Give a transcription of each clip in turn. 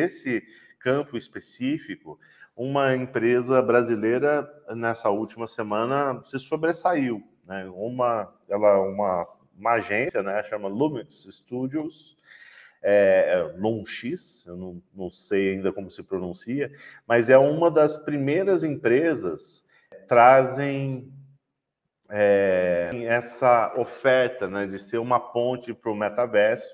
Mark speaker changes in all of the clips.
Speaker 1: desse campo específico, uma empresa brasileira nessa última semana se sobressaiu. Né? Uma, ela, é uma, uma agência, né? chama Lumix Studios, é, é Longx, eu não, não sei ainda como se pronuncia, mas é uma das primeiras empresas que é, trazem é, essa oferta né, de ser uma ponte para o metaverso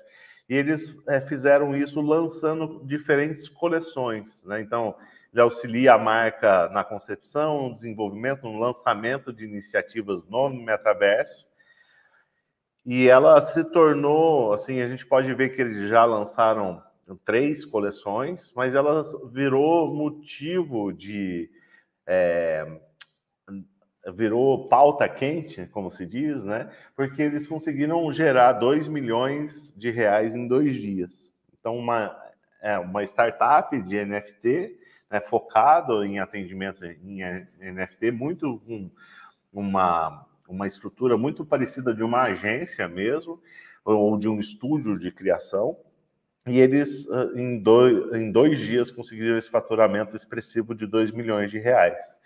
Speaker 1: e eles é, fizeram isso lançando diferentes coleções. Né? Então, ele auxilia a marca na concepção, no desenvolvimento, no lançamento de iniciativas no metaverso. E ela se tornou, assim, a gente pode ver que eles já lançaram três coleções, mas ela virou motivo de é, virou pauta quente, como se diz, né? Porque eles conseguiram gerar 2 milhões de reais em dois dias. Então, uma, é, uma startup de NFT, né, focado em atendimento em NFT, muito com uma, uma estrutura muito parecida de uma agência mesmo, ou de um estúdio de criação. E eles, ah, em dois, em dois dias, conseguiram esse faturamento expressivo de 2 milhões de reais.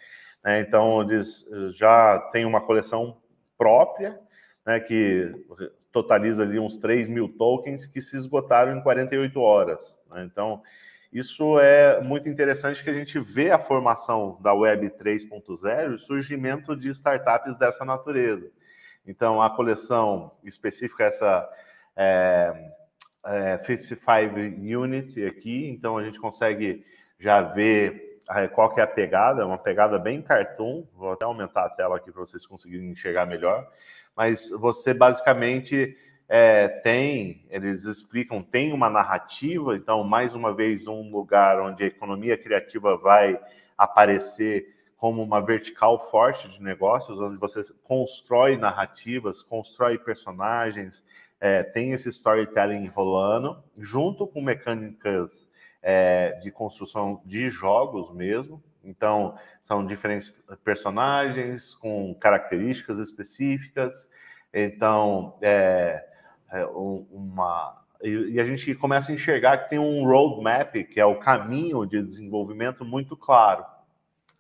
Speaker 1: Né? Então, eles já têm uma coleção própria, né, que totaliza ali uns 3 mil tokens que se esgotaram em 48 horas. Né? Então, isso é muito interessante que a gente vê a formação da Web 3.0 e o surgimento de startups dessa natureza. Então, a coleção específica, essa é, é, 55 Unity aqui, então a gente consegue já ver ah, é, qual que é a pegada, é uma pegada bem cartoon, vou até aumentar a tela aqui para vocês conseguirem enxergar melhor, mas você basicamente é, tem, eles explicam, tem uma narrativa, então, mais uma vez, um lugar onde a economia criativa vai aparecer como uma vertical forte de negócios, onde você constrói narrativas, constrói personagens, é, tem esse storytelling rolando, junto com mecânicas é, de construção de jogos mesmo. Então, são diferentes personagens com características específicas. Então, é, é uma. E a gente começa a enxergar que tem um roadmap, que é o caminho de desenvolvimento muito claro.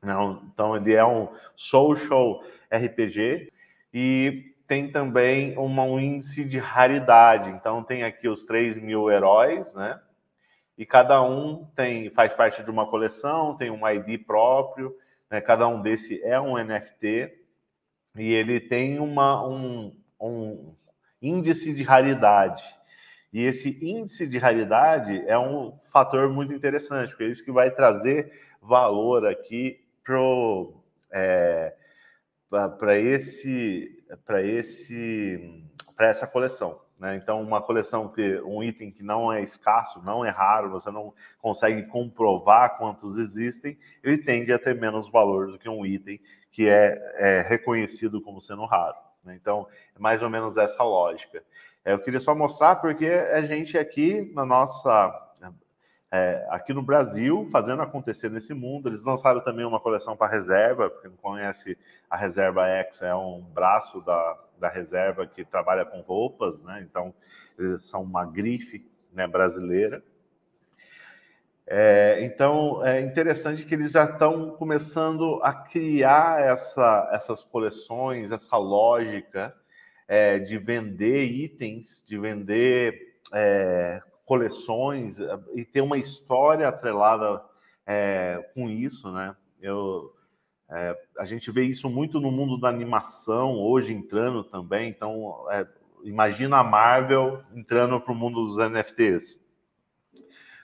Speaker 1: Né? então, ele é um social RPG e tem também uma, um índice de raridade. Então, tem aqui os 3 mil heróis, né? E cada um tem faz parte de uma coleção, tem um ID próprio, né? cada um desse é um NFT e ele tem uma, um, um índice de raridade. E esse índice de raridade é um fator muito interessante, porque é isso que vai trazer valor aqui para é, esse para esse para essa coleção. Né? Então, uma coleção que um item que não é escasso, não é raro, você não consegue comprovar quantos existem, ele tende a ter menos valor do que um item que é, é reconhecido como sendo raro. Né? Então, é mais ou menos essa lógica. É, eu queria só mostrar porque a gente aqui na nossa é, aqui no Brasil, fazendo acontecer nesse mundo. Eles lançaram também uma coleção para reserva, porque não conhece a Reserva X, é um braço da, da reserva que trabalha com roupas, né? Então, eles são uma grife né, brasileira. É, então, é interessante que eles já estão começando a criar essa, essas coleções, essa lógica é, de vender itens, de vender é, coleções eh, e tem uma história atrelada é, com isso, né? Eu, é, a gente vê isso muito no mundo da animação hoje entrando também. Então, é, imagina a Marvel entrando para o mundo dos NFTs.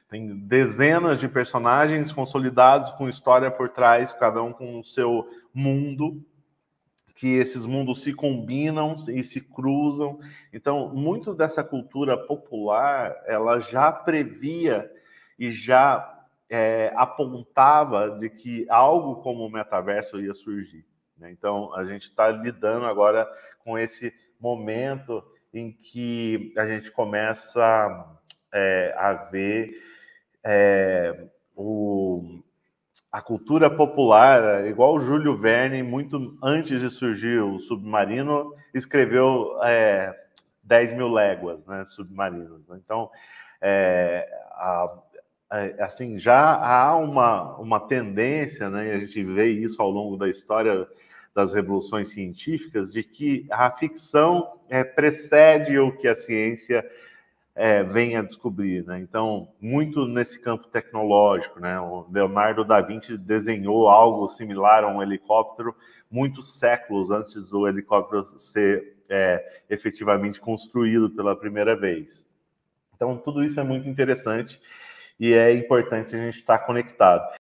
Speaker 1: Tem dezenas de personagens consolidados com história por trás, cada um com o seu mundo, que esses mundos se combinam e se cruzam. Então, muito dessa cultura popular, ela já previa e já é, apontava de que algo como o metaverso ia surgir. Né? Então, a gente está lidando agora com esse momento em que a gente começa é, a ver é, o a cultura popular, igual o Júlio Verne, muito antes de surgir o submarino, escreveu é, 10 mil léguas, né, submarinos. Né? Então, é, a, é, assim, já há uma, uma tendência, né, e a gente vê isso ao longo da história das revoluções científicas, de que a ficção é, precede o que a ciência é, vem a descobrir. Né? Então, muito nesse campo tecnológico. Né? O Leonardo da Vinci desenhou algo similar a um helicóptero muitos séculos antes do helicóptero ser é, efetivamente construído pela primeira vez. Então, tudo isso é muito interessante e é importante a gente estar conectado.